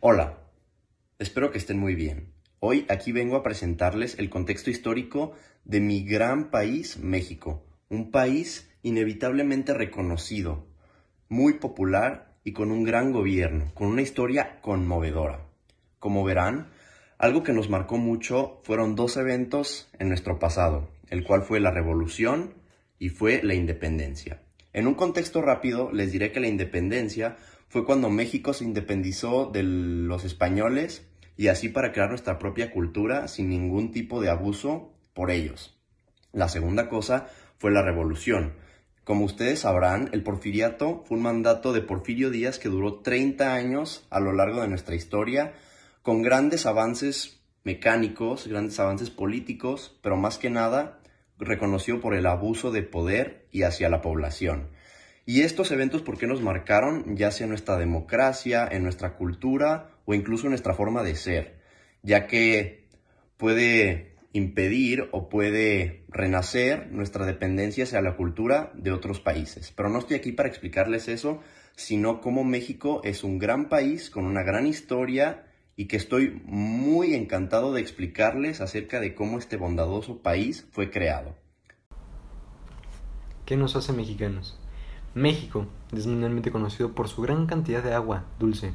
Hola, espero que estén muy bien. Hoy aquí vengo a presentarles el contexto histórico de mi gran país, México, un país inevitablemente reconocido, muy popular y con un gran gobierno, con una historia conmovedora. Como verán, algo que nos marcó mucho fueron dos eventos en nuestro pasado, el cual fue la revolución y fue la independencia. En un contexto rápido, les diré que la independencia fue cuando México se independizó de los españoles y así para crear nuestra propia cultura sin ningún tipo de abuso por ellos. La segunda cosa fue la revolución. Como ustedes sabrán, el porfiriato fue un mandato de Porfirio Díaz que duró 30 años a lo largo de nuestra historia, con grandes avances mecánicos, grandes avances políticos, pero más que nada reconoció por el abuso de poder y hacia la población. Y estos eventos, ¿por qué nos marcaron? Ya sea en nuestra democracia, en nuestra cultura o incluso en nuestra forma de ser, ya que puede impedir o puede renacer nuestra dependencia hacia la cultura de otros países. Pero no estoy aquí para explicarles eso, sino cómo México es un gran país con una gran historia y que estoy muy encantado de explicarles acerca de cómo este bondadoso país fue creado. ¿Qué nos hace mexicanos? México es mundialmente conocido por su gran cantidad de agua dulce,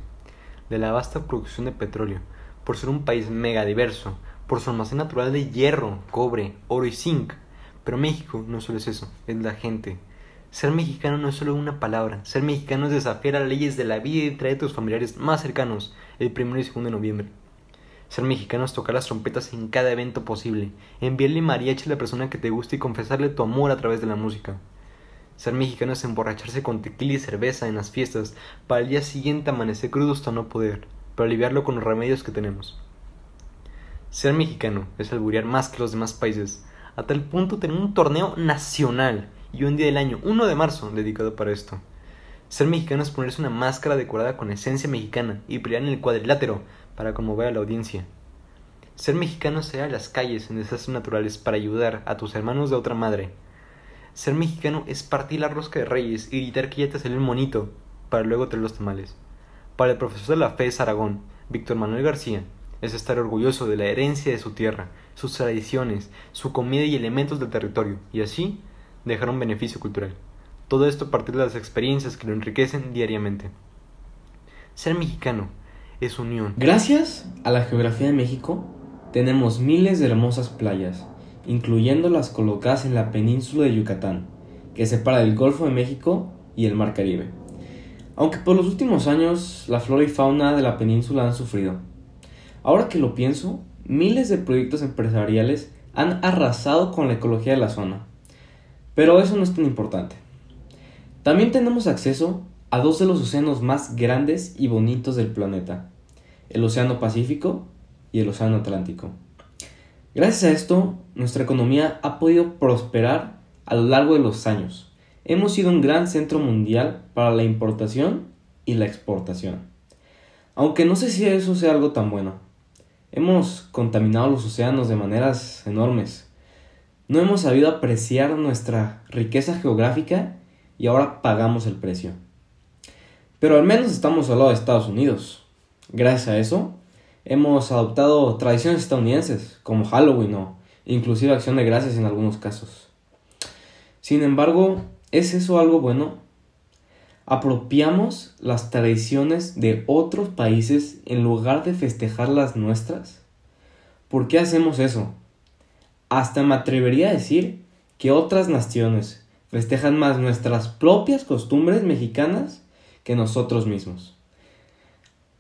de la vasta producción de petróleo, por ser un país mega diverso, por su almacén natural de hierro, cobre, oro y zinc. Pero México no solo es eso, es la gente, ser mexicano no es solo una palabra. Ser mexicano es desafiar las leyes de la vida y traer a tus familiares más cercanos el 1 y segundo de noviembre. Ser mexicano es tocar las trompetas en cada evento posible, enviarle mariachi a la persona que te gusta y confesarle tu amor a través de la música. Ser mexicano es emborracharse con tequila y cerveza en las fiestas para el día siguiente amanecer crudo hasta no poder, pero aliviarlo con los remedios que tenemos. Ser mexicano es alburiar más que los demás países, a tal punto tener un torneo nacional y un día del año, 1 de marzo, dedicado para esto. Ser mexicano es ponerse una máscara decorada con esencia mexicana y pelear en el cuadrilátero para conmover a la audiencia. Ser mexicano es ir a las calles en desastres naturales para ayudar a tus hermanos de otra madre. Ser mexicano es partir la rosca de reyes y gritar que ya te salió el monito para luego traer los tamales. Para el profesor de la fe de Aragón, Víctor Manuel García, es estar orgulloso de la herencia de su tierra, sus tradiciones, su comida y elementos del territorio, y así dejar un beneficio cultural. Todo esto a partir de las experiencias que lo enriquecen diariamente. Ser mexicano es unión. Gracias a la geografía de México, tenemos miles de hermosas playas, incluyendo las colocadas en la península de Yucatán, que separa el Golfo de México y el Mar Caribe. Aunque por los últimos años la flora y fauna de la península han sufrido. Ahora que lo pienso, miles de proyectos empresariales han arrasado con la ecología de la zona. Pero eso no es tan importante. También tenemos acceso a dos de los océanos más grandes y bonitos del planeta, el Océano Pacífico y el Océano Atlántico. Gracias a esto, nuestra economía ha podido prosperar a lo largo de los años. Hemos sido un gran centro mundial para la importación y la exportación. Aunque no sé si eso sea algo tan bueno. Hemos contaminado los océanos de maneras enormes, no hemos sabido apreciar nuestra riqueza geográfica y ahora pagamos el precio. Pero al menos estamos al lado de Estados Unidos. Gracias a eso, hemos adoptado tradiciones estadounidenses, como Halloween o inclusive acción de gracias en algunos casos. Sin embargo, ¿es eso algo bueno? ¿Apropiamos las tradiciones de otros países en lugar de festejar las nuestras? ¿Por qué hacemos eso? Hasta me atrevería a decir que otras naciones festejan más nuestras propias costumbres mexicanas que nosotros mismos.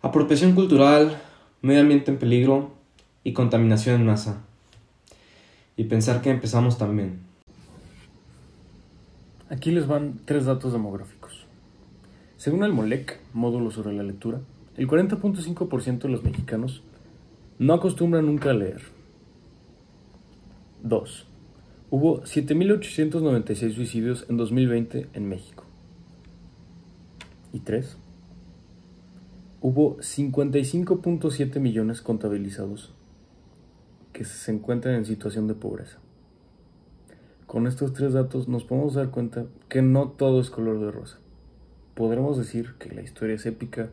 Apropiación cultural, medio ambiente en peligro y contaminación en masa. Y pensar que empezamos también. Aquí les van tres datos demográficos. Según el MOLEC, módulo sobre la lectura, el 40.5% de los mexicanos no acostumbran nunca a leer. 2. Hubo 7.896 suicidios en 2020 en México. Y 3. Hubo 55.7 millones contabilizados que se encuentran en situación de pobreza. Con estos tres datos nos podemos dar cuenta que no todo es color de rosa. Podremos decir que la historia es épica,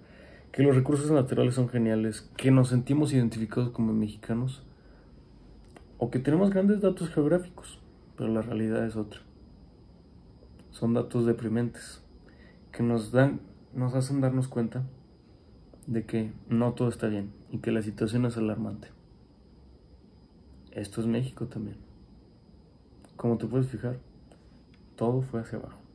que los recursos naturales son geniales, que nos sentimos identificados como mexicanos, o que tenemos grandes datos geográficos, pero la realidad es otra. Son datos deprimentes que nos dan nos hacen darnos cuenta de que no todo está bien y que la situación es alarmante. Esto es México también. Como te puedes fijar, todo fue hacia abajo.